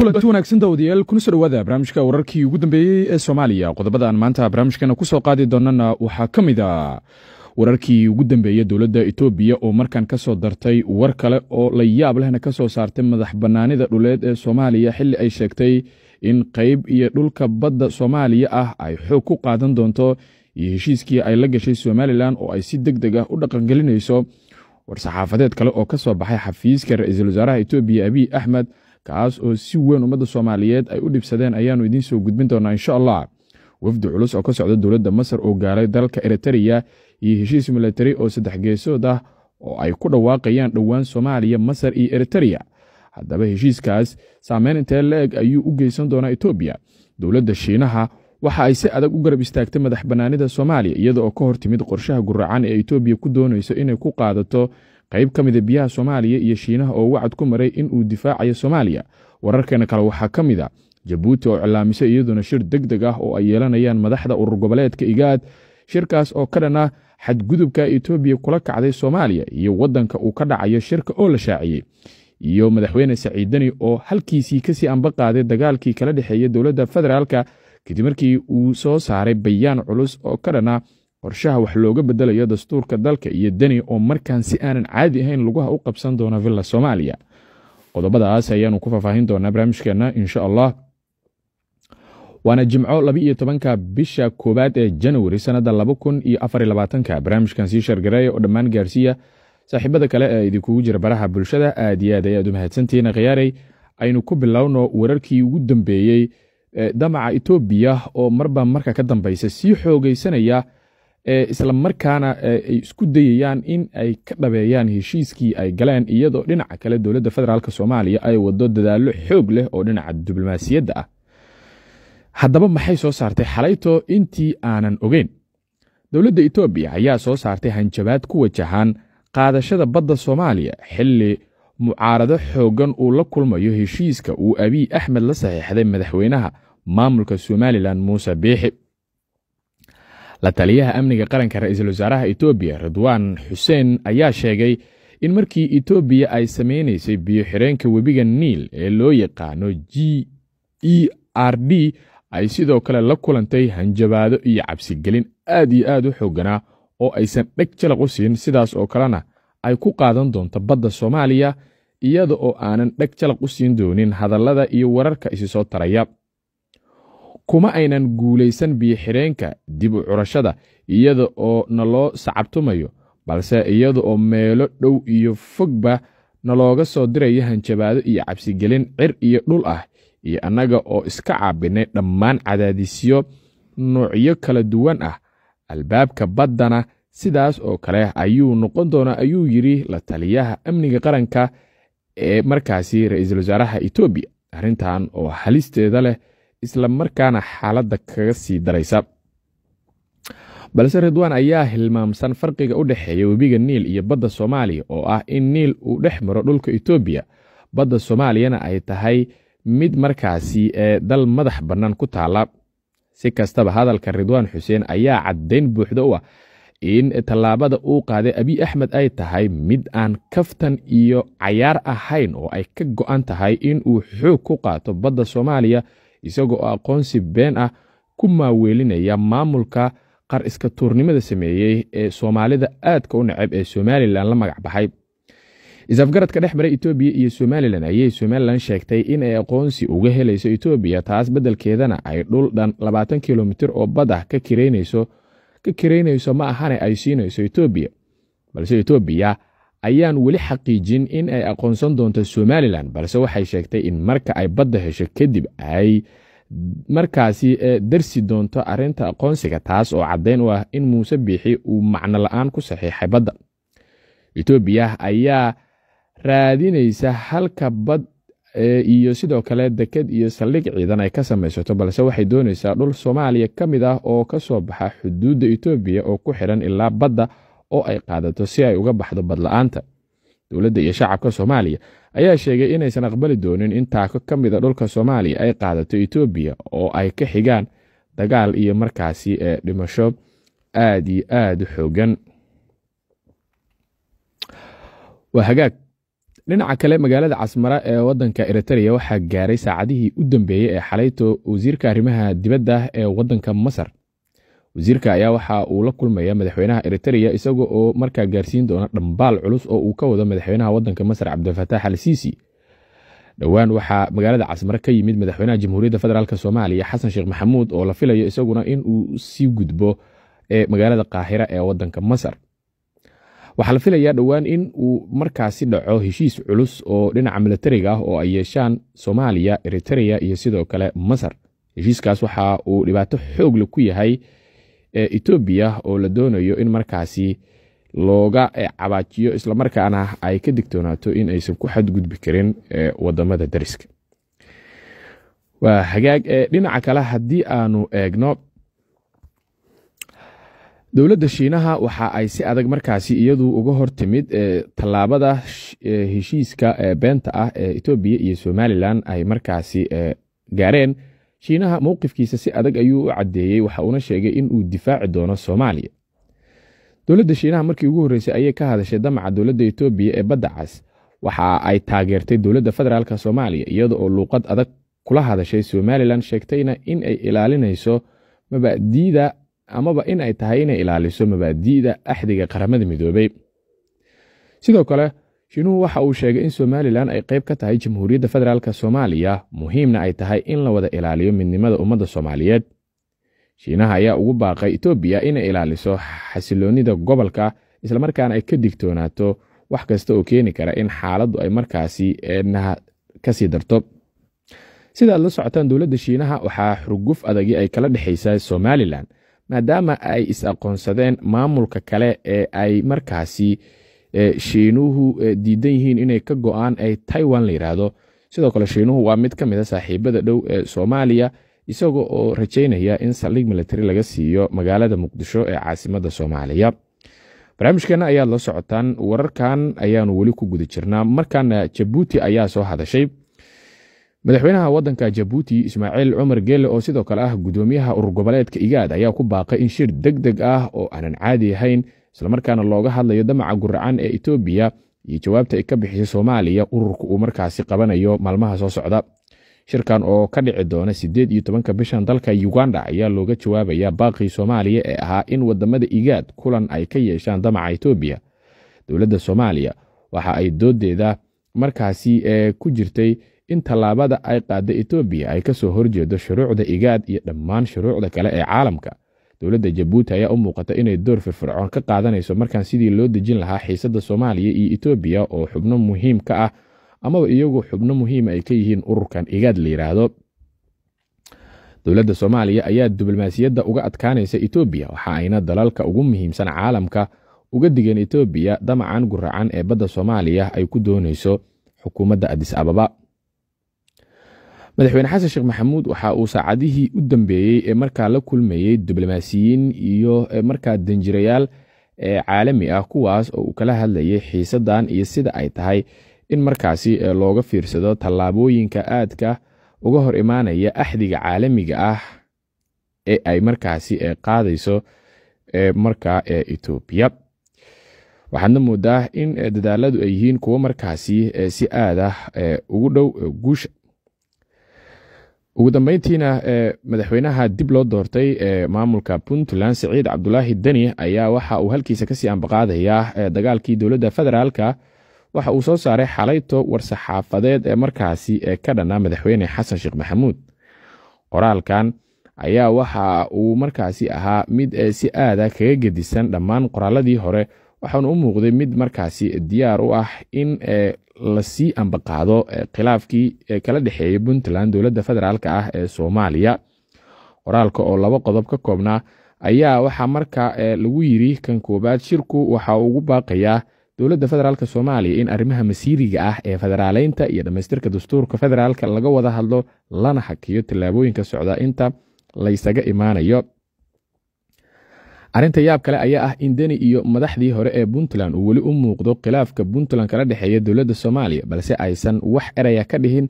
kulanti wanaagsan daawadayaal kuna soo dhawaada barnaamijka wararkii ugu dambeeyey ee soomaaliya qodobadaan maanta barnaamijkeena ku soo qaadi doonana waxaa ka mid a ah wararkii ugu dambeeyey dowladda etoobiya oo markan ka soo dartay war kale oo la yaab lehna ka soo saartay madax bannaanida dhuleed ee soomaaliya xilli ay sheegtay in qayb iyo dhulka badda soomaaliya ah ay xoog ku qaadan doonto iyo heshiiskii ay la gashay somalilan oo ay si deg deg ah u dhaqangelinayso war saxaafadeed kale oo ka soo baxay xafiiska ra'iisul wasaaraha etoobiya abiy axmed kaas oo si weyn ummadda soomaaliyeed ay u dhibsadeen ayaanu idiin soo gudbin doonaa insha allah wafdi culus oo ka socda dowladda masar oo gaaray dalka eritariya iyo heshiis milatari oo saddex geesood ah oo ay ku dhawaaqayaan dhowaan soomaaliya masar iyo eritariya haddaba heshiiskaas saameyn intee la-eg ayuu u geysan doonaa etoobiya dowladda shiinaha waxa ay si adag u garab istaagtay madax bannaanida soomaaliya iyada oo ka hor timid qorshaha guracan ee etoobiya ku doonayso inay ku qaadato qayb ka mida ah biyaha soomaaliya iyo shiinaha oo wacad ku maray in uu difaacayo soomaaliya wararkeena kale waxaa ka mid a ah jabuuti oo cilaamisa iyaduna shir deg deg ah oo ay yeelanayaan madaxda urur goboleedka igaad shirkaas oo ka dhan ah xadgudubka etoobiya kula kacday soomaaliya iyo waddanka uu ka dhacayo shirka oo la shaaciyey iyo madaxweyne saciidani oo halkiisii kasii sii dagaalkii kala dhexeeya dowladda federaalka kadib markii uu soo saaray bayaan culus oo ka dhan ah qorshaha wax looga bedelayo dastuurka dalka iyo deni oo markaan si aanan caadi ahayn lugaha u qabsan doona villa soomaaliya qodobadaas ayaanu ku faahfaahin doonaa barnaamijkeenna insha allah waana jimco laba tobanka bisha koowaad ee janawari sannadda laba kun iyo afar labaatanka barnaamijkan sii shargareeya oo dhammaan gaarsiiya saaxiibada kale ee idinkugu jira baraha bulshada aad iyo aad ayaad u mahadsantihiin khiyaarey aynu ku bilowno wararkii ugu dambeeyey damaca etoobiya oo marba marka ka dambaysa sii xoogaysanaya isla markaana ay isku dayayaan in ay ka dhabeeyaan heshiiskii ay galeen iyadoo dhinaca kale dowladda federaalk soomaaliya ay wado dadaallo xoog leh oo dhinaca diblomaasiyadda ah haddaba maxay soo saartay xalayto intii aanan ogeyn dowladda etoobiya ayaa soo saartay hanjabaad ku wajahan qaadashada badda soomaaliya xilli mucaarado xooggan uu la kulmayo heshiiska uu abiy axmed la saxiixday madaxweynaha maamulka somalilan muuse biixi la taliyaha amniga qaranka ra-iisul wasaaraha etoobiya ridwaan xuseen ayaa sheegay in markii etoobiya ay samaynaysay biyoxireenka webiga niil ee loo yaqaano g e r d ay sidoo kale la kulantay hanjabaado iyo cabsigelin aad iyo aad u xooganaa oo aysan dheg jalaq u siin sidaas oo kalena ay ku qaadan doonto badda soomaaliya iyada oo aanan dheg jalaq u siin doonin hadallada iyo wararka isisoo taraya kuma aynan guulaysan biyo dib u curashada iyada oo naloo sacabtumayo balse iyada oo meelo dhow iyo fogba nalooga soo diraya hanjabaado iyo cabsigelin cir iyo dhul ah iyo annaga oo iska caabinay dhammaan cadaadisyo nuucyo kala duwan ah albaabka baddana sidaas oo kale ayuu noqon doonaa ayuu yidhi la taliyaha amniga qaranka ee markaasi ra'iisul wasaaraha etoobiya arrintan oo halisteeda leh isla markaana xaaladda kaga sii daraysa balse ridwaan ayaa hilmaamsan farqiga u dhexeeya webiga niil iyo badda soomaaliya oo ah in niil uu dhex maro dhulka etoobiya badda soomaaliyana ay tahay mid markaasi ee dal madax bannaan ku taala si kastaba hadalka ridwaan xuseen ayaa caddayn buuxda u ah in tallaabada uu qaaday abiy axmed ay tahay mid aan kaftan iyo cayaar ahayn oo ay ka go'an tahay in uu xoog ku qaato badda soomaaliya isagoo aqoonsi been ah ku maaweelinaya maamulka qar iska tuurnimada sameeyey ee soomaalida aadka u neceb ee somalilan la magac baxay is-afgaradka dhex mara etoobiya iyo somalilan ayay somalilan sheegtay in ay aqoonsi uga helayso etoobiya taas beddelkeedana ay dhul dhan labaatan kilomitir oo bad ah ka kiraynayso ma ahane ay siinayso etoobiya balse etoobiya ayaan weli xaqiijin in ay aqoonsan doonto somalilan balse waxay sheegtay in marka ay badda hesho kadib ay markaasi e, darsi doonto arrinta aqoonsiga taas oo caddayn u ah in muuse biixi uu macno la'aan ku saxiixay badda etoobiya ayaa raadinaysa halka bad e, iyo sidoo kale deked iyo saldhig ciidan ay ka samaysato balse waxay doonaysaa dhul soomaaliya ka mid ah oo ka soo baxa xuduudda etoobiya oo ku xidhan ilaa badda oo ay qaadato si ay uga baxdo badla'aanta dowladda iyo shacabka soomaaliya ayaa sheegay inaysan aqbali doonin in taako ka mid a dhulka soomaaliya ay qaadato etoobiya oo ay ka xigaan dagaal iyo markaasi ee dhimasho aad iyo aad u xoogan waa hagaag dhinaca kale magaalada casmara ee waddanka eritreya waxaa gaaray saacadihii u dambeeyey ee xalayto wasiirka arrimaha dibadda ah ee waddanka masar wasiirka ayaa waxa uu la kulmaya madaxweynaha eritreya isaga oo markaa gaarsiin doona dhambaal culus oo uu ka wado madaxweynaha wadanka masar cabdilfataax al siisi dhowaan waxaa magaalada casmare ka yimid madaxweynaha jamhuuriyadda federaalk soomaaliya xasan sheekh maxamuud oo la filayo isaguna in uu sii gudbo ee magaalada qaahira ee wadanka masar waxaa la filayaa dhowaan in uu markaasi dhaco heshiis culus oo dhinaca milatariga ah oo ay yeeshaan soomaaliya eritreya iyo sidoo kale masar heshiiskaas waxa uu dhibaato xoogle ku yahay ee etoobiya oo la doonayo in markaasi looga cabaajiyo islamarkaana ay ka digtoonaato in aysan ku xadgudbi karin wadamada dariska waa hagaag dhinaca kale haddii aanu eegno dowladda shiinaha waxa ay si adag markaasi iyadu uga hor timid tallaabada heshiiska beenta ah ee etoobiya iyo somalilan ay markaasi gaareen shiinaha mowqifkiisa si adag ayuu u caddeeyey waxa uuna sheegay in uu difaaci doono soomaaliya dowladda shiinaha markii ugu horreysay ayay ka hadashay damaca dowladda etoobiya ee badda cas waxa ay taageertay dowladda federaalk soomaaliya iyada oo luuqad adag kula hadashay somalilan sheegtayna in ay ilaalinayso mabaadiida amaba in ay tahay inay ilaaliso mabaadiida axdiga qaramada midoobey sidoo kale shinuhu waxa uu sheegay in somalilan ay qayb ka tahay jamhuuriyadda federaalk soomaaliya muhiimna ay tahay in la wada ilaaliyo midnimada ummadda soomaaliyeed shiinaha ayaa ugu baaqay etoobiya inay ilaaliso xasiloonnida gobolka islamarkaana ay ka digtoonaato wax kasta oo keeni kara in xaaladdu ay markaasi eednaha ka sii darto sida la socotaan dowladda shiinaha waxaa xurguf adagi ay kala dhexaysaa somalilan maadaama ay is-aqoonsadeen maamulka kale ee ay markaasi shiinuhu diidan yihiin inay ka go'aan ay taiwan la yidhaahdo sidoo kale shiinuhu waa mid ka mid a ah saaxiibada dhow ee soomaaliya isaga oo rajaynaya in saldhig militari laga siiyo magaalada muqdisho ee caasimada soomaaliya barnaamijkeenna ayaad la socotaan wararkan ayaanu weli ku guda jirnaa markaana jabuuti ayaa soo hadashay madaxweynaha wadanka jabuuti ismaaciil cumar geele oo sidoo kale ah gudoomiyaha urur goboleedka igaad ayaa ku baaqay in shir deg deg ah oo aanan caadi ahayn islamarkaana looga hadlayo damaca guracaan ee etoobiya iyo jawaabta ay ka bixisay soomaaliya ururka uu markaasi qabanayo maalmaha soo socda shirkan oo ka dhici doona siddeed iyo tobanka bishan dalka uganda ayaa looga jawaabayaa baaqii soomaaliya ee ahaa in wadamada igaad kulan ay ka yeeshaan damaca etoobiya dowladda soomaaliya waxa ay dooddeeda markaasi ee eh, ku jirtay in tallaabada ay qaadda etoobiya ay ka soo horjeedo shuruucda igaad iyo dhammaan shuruucda kale ee caalamka dowladda jabuuti ayaa u muuqata inay door firfircoon ka qaadanayso markaan sidii loo dejin lahaa xiisadda soomaaliya iyo etoobiya oo xubno muhiim ka ah amaba iyagu xubno muhiima ay ka yihiin ururkan igaad la yidhaahdo dowladda soomaaliya ayaa diblomaasiyadda uga adkaanaysa etoobiya waxa ayna dalalka ugu muhiimsan caalamka uga digeen etoobiya damacan guracan ee badda soomaaliya ay ku doonayso xukuumadda adis ababa madaxweyne xasan sheekh maxamuud waxa uu saacadihii u dambeeyey ee markaa la kulmayey diblomaasiyiin iyo e, markaa danjirayaal e, caalami ah kuwaas oo uu kala hadlayay xiisadan iyo sida ay tahay in markaasi e, looga fiirsado tallaabooyinka aadka uga hor imaanaya axdiga caalamiga ah ee ay markaasi qaadayso markaa etoobiya waxaadna moodaa in dadaaladu ay yihiin kuwo markaasi si aad ah ugu dhow guusha ugu dambeyntiina madaxweynaha dib loo doortay ee maamulka puntland siciid cabdulaahi deni ayaa waxa uu halkiisa kasii ambaqaadayaa dagaalkii dowladda federaalka waxa uu soo saaray xalayto war-saxaafadeed ee markaasi ee ka dhannaa madaxweyne xasan sheekh maxamuud qoraalkan ayaa waxa uu markaasi ahaa mid si aada ah kaga gedisan dhammaan qoraaladii hore waxaanu u muuqday mid markaasi diyaar u ah in eh, lasii ambaqaado eh, khilaafkii eh, kala dhexeeyey puntland dowladda federaalk ah ee soomaaliya qoraalka oo laba qodob ka koobnaa ayaa waxaa marka lagu yiri kan koobaad shirku waxa ugu baaqayaa dowladda federaalk soomaaliya in arrimaha masiiriga ah ee federaaleynta iyo dhammaystirka dastuurka federaalk laga wada hadlo lana hakiyo tallaabooyinka socda inta laysaga imaanayo arinta yaab kale ayaa ah in deni iyo madaxdii hore ee puntland uu weli u muuqdo khilaafka puntland kala dhexeeya dowladda soomaaliya balse aysan wax eraya ka dhihin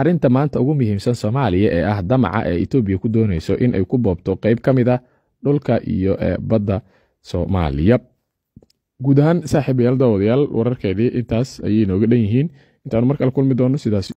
arrinta maanta ugu muhiimsan soomaaliya ee ah damaca ee etoobiya ku doonayso in ay ku boobto qayb ka mid a ah dhulka iyo eh, badda soomaaliya guud ahaan saaxiibayaal yaal daawadayaal wararkeedii intaas ayay inooga dhan yihiin intaanu markale kulmi doonno sidaas